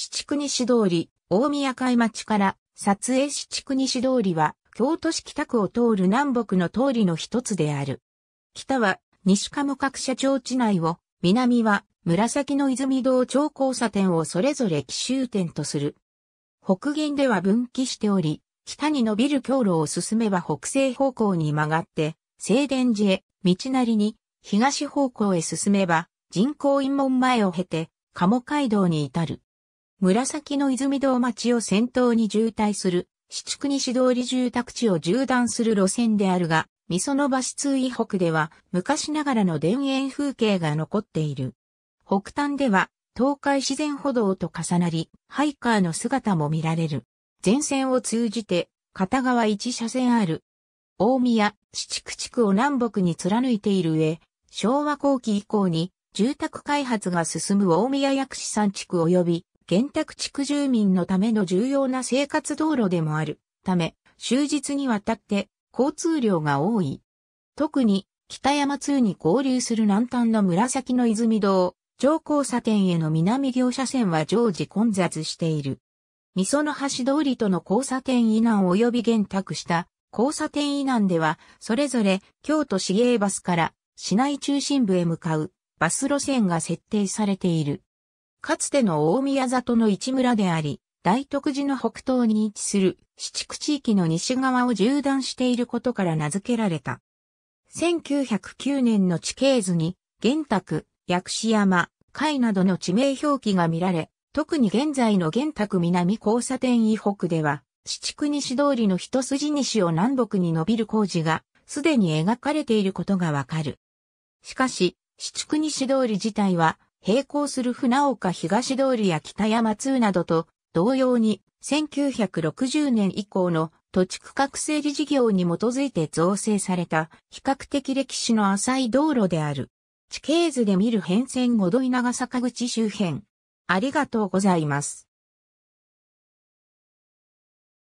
七国西通り、大宮海町から、撮影七区西通りは、京都市北区を通る南北の通りの一つである。北は、西鴨各社町地内を、南は、紫の泉道町交差点をそれぞれ奇襲点とする。北限では分岐しており、北に伸びる経路を進めば北西方向に曲がって、静電寺へ、道なりに、東方向へ進めば、人工院門前を経て、鴨街道に至る。紫の泉堂町を先頭に渋滞する、市地区西通り住宅地を縦断する路線であるが、味噌の橋通以北では昔ながらの田園風景が残っている。北端では東海自然歩道と重なり、ハイカーの姿も見られる。前線を通じて片側一車線ある。大宮、七区地区を南北に貫いている上、昭和後期以降に住宅開発が進む大宮薬師山地区及び原宅地区住民のための重要な生活道路でもあるため、終日にわたって交通量が多い。特に北山2に合流する南端の紫の泉道、上交差点への南業車線は常時混雑している。味噌の橋通りとの交差点以南及び原宅した交差点以南では、それぞれ京都市営バスから市内中心部へ向かうバス路線が設定されている。かつての大宮里の一村であり、大徳寺の北東に位置する四地区地域の西側を縦断していることから名付けられた。1909年の地形図に、玄卓、薬師山、海などの地名表記が見られ、特に現在の玄卓南交差点以北では、四地西通りの一筋西を南北に伸びる工事が、すでに描かれていることがわかる。しかし、四地西通り自体は、並行する船岡東通りや北山通などと同様に1960年以降の土地区画整理事業に基づいて造成された比較的歴史の浅い道路である。地形図で見る変遷五度井長坂口周辺。ありがとうございます。